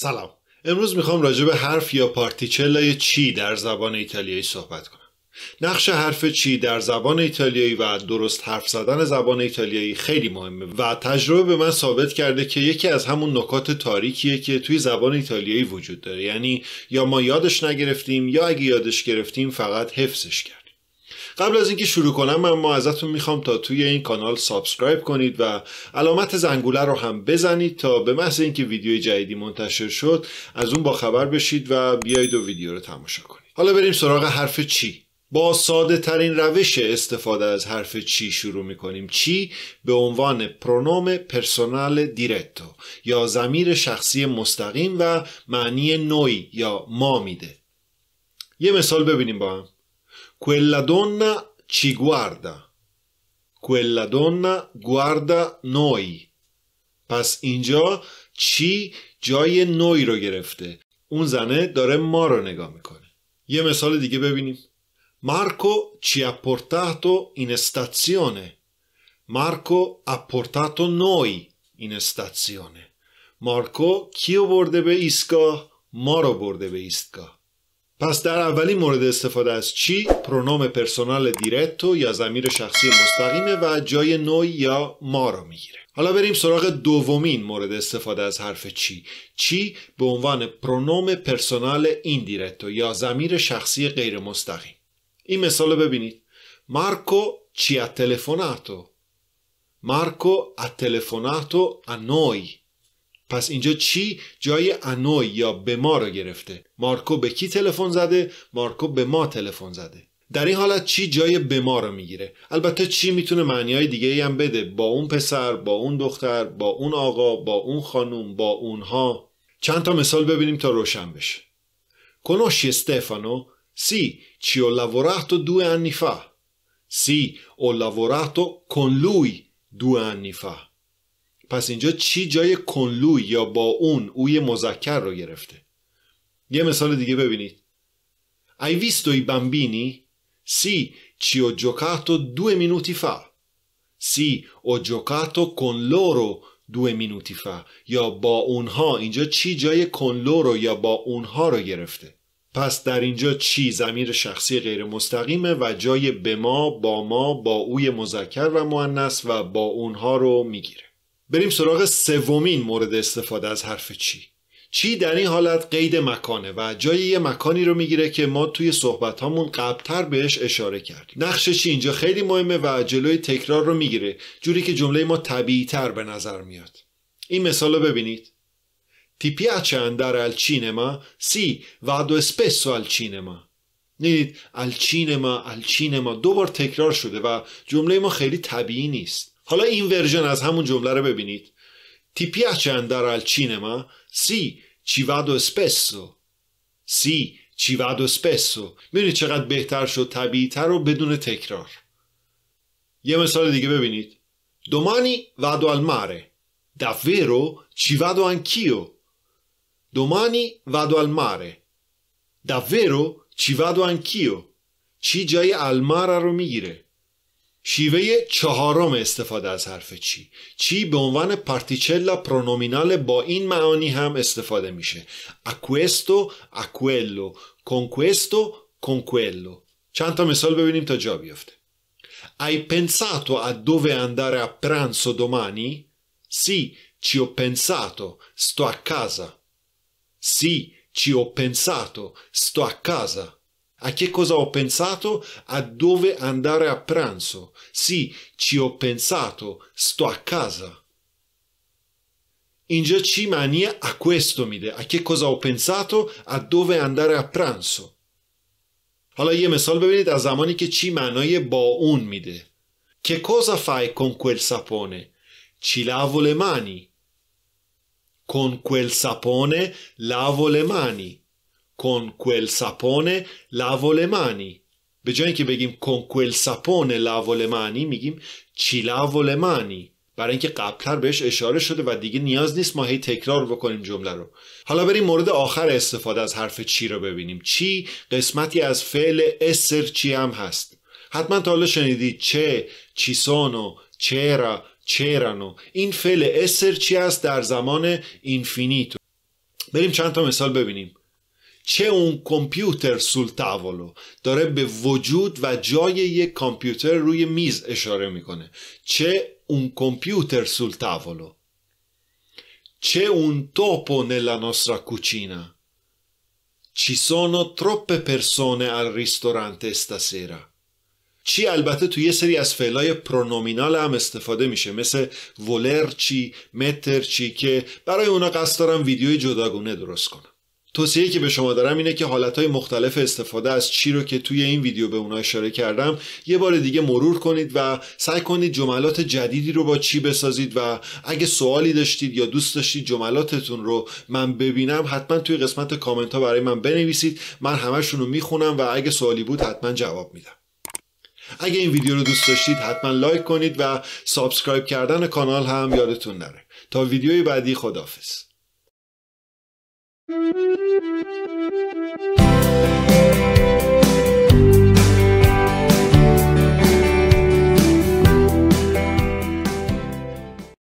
سلام امروز میخوام راجع به حرف یا پارتیچلای چی در زبان ایتالیایی صحبت کنم نقش حرف چی در زبان ایتالیایی و درست حرف زدن زبان ایتالیایی خیلی مهمه و تجربه به من ثابت کرده که یکی از همون نکات تاریکیه که توی زبان ایتالیایی وجود داره یعنی یا ما یادش نگرفتیم یا اگه یادش گرفتیم فقط حفظش کرد قبل از اینکه شروع کنم من ما ازتون میخوام تا توی این کانال سابسکرایب کنید و علامت زنگوله رو هم بزنید تا به محض اینکه ویدیوی جدیدی منتشر شد از اون با خبر بشید و بیایید و ویدیو رو تماشا کنید حالا بریم سراغ حرف چی با ساده ترین روش استفاده از حرف چی شروع می کنیم چی به عنوان پرونوم پرسونال دیرتو یا زمیر شخصی مستقیم و معنی نوی یا ما میده یه مثال ببینیم با هم Quella donna ci guarda. Quella donna guarda noi. پس اینجا چی جای نوی رو گرفته اون زنه داره ما رو نگاه میکنه یه مثال دیگه ببینیم مارکو چی ha portato in stazione مارکو ha portato noi in stazione مارکو کیو برده به ایستگاه ما رو برده به ایستگاه پس در اولین مورد استفاده از چی پرونوم پرسونال دیرتو یا زمیر شخصی مستقیمه و جای نوی یا ما رو میگیره حالا بریم سراغ دومین مورد استفاده از حرف چی چی به عنوان پرونوم پرسونال ایندیرتو یا زمیر شخصی غیر مستقیم این مثال ببینید مارکو چی ها تلفوناتو مارکو ها تلفوناتو noi پس اینجا چی جای انوی یا به ما رو گرفته مارکو به کی تلفن زده مارکو به ما تلفن زده در این حالت چی جای به ما رو میگیره البته چی میتونه معنی های دیگه هم بده با اون پسر با اون دختر با اون آقا با اون خانوم با اونها چند تا مثال ببینیم تا روشن بشه کنوشی استفانو سی چی ho lavorato دو anni fa. او ho lavorato con lui due پس اینجا چی جای کنلو یا با اون اوی مذکر رو گرفته یه مثال دیگه ببینید ای ویستوی بامبینی؟ سی، سی چی او دو دو minuti فا سی او جوکاتو دو دو یا با اونها اینجا چی جای کن لورو یا با اونها رو گرفته پس در اینجا چی زمیر شخصی غیر مستقیمه و جای به ما با ما با اوی مذکر و مؤنث و با اونها رو میگیره بریم سراغ سومین مورد استفاده از حرف چی چی در این حالت قید مکانه و جای یه مکانی رو میگیره که ما توی صحبت هامون قبلتر بهش اشاره کردیم نقش چی اینجا خیلی مهمه و جلوی تکرار رو میگیره جوری که جمله ما طبیعی تر به نظر میاد این مثال رو ببینید Ti piace andare al cinema? Sì, vado spesso al cinema. ما الچینما الچینما دو بار تکرار شده و جمله ما خیلی طبیعی نیست حالا این ورژن از همون جمله رو ببینید تی پیچه اندر ال چینما سی چی وادو اسپسو سی چی وادو اسپسو میبینید چقدر بهتر شد طبیعی تر و بدون تکرار یه مثال دیگه ببینید دومانی وادو الماره ماره دافیرو چی وادو انکیو دومانی وادو الماره ماره دافیرو چی وادو ان چی جای الماره ماره رو میگیره شیوه چهارم استفاده از حرف چی چی به عنوان پارتیچلا پرونومینال با این معانی هم استفاده میشه a questo a quello con questo con quello چند تا مثال ببینیم تا جا بیفته Hai pensato a dove andare a pranzo domani? Sì, ci ho pensato, sto a casa. Sì, ci ho pensato, sto a casa. A che cosa ho pensato? A dove andare a pranzo? Sì, ci ho pensato, sto a casa. In Giacimania a questo mi de. A che cosa ho pensato? A dove andare a pranzo? Allora io mi sono venuto a Zamoni che ci mano e bo un mi Che cosa fai con quel sapone? Ci lavo le mani. Con quel sapone lavo le mani. con quel sapone lavo le mani به جایی اینکه بگیم con quel sapone lavo le میگیم ci برای اینکه قبلتر بهش اشاره شده و دیگه نیاز نیست ما هی تکرار بکنیم جمله رو حالا بریم مورد آخر استفاده از حرف چی رو ببینیم چی قسمتی از فعل اسر چی هم هست حتما تا حالا شنیدید چه چی سونو چرا چرانو این فعل اسر چی است در زمان اینفینیتو بریم چند تا مثال ببینیم c'è un computer sul tavolo داره به وجود و جای یک کامپیوتر روی میز اشاره میکنه c'è un computer sul tavolo c'è un topo nella nostra cucina ci sono troppe persone al ristorante stasera چی البته توی یه سری از فعلای پرونومینال هم استفاده میشه مثل ولرچی مترچی که برای اونا قصد دارم ویدیوی جداگونه درست کنم توصیه که به شما دارم اینه که حالتهای مختلف استفاده از چی رو که توی این ویدیو به اونا اشاره کردم یه بار دیگه مرور کنید و سعی کنید جملات جدیدی رو با چی بسازید و اگه سوالی داشتید یا دوست داشتید جملاتتون رو من ببینم حتما توی قسمت کامنت ها برای من بنویسید من همشون رو میخونم و اگه سوالی بود حتما جواب میدم اگه این ویدیو رو دوست داشتید حتما لایک کنید و سابسکرایب کردن کانال هم یادتون نره تا ویدیوی بعدی خداحافظ Thank you.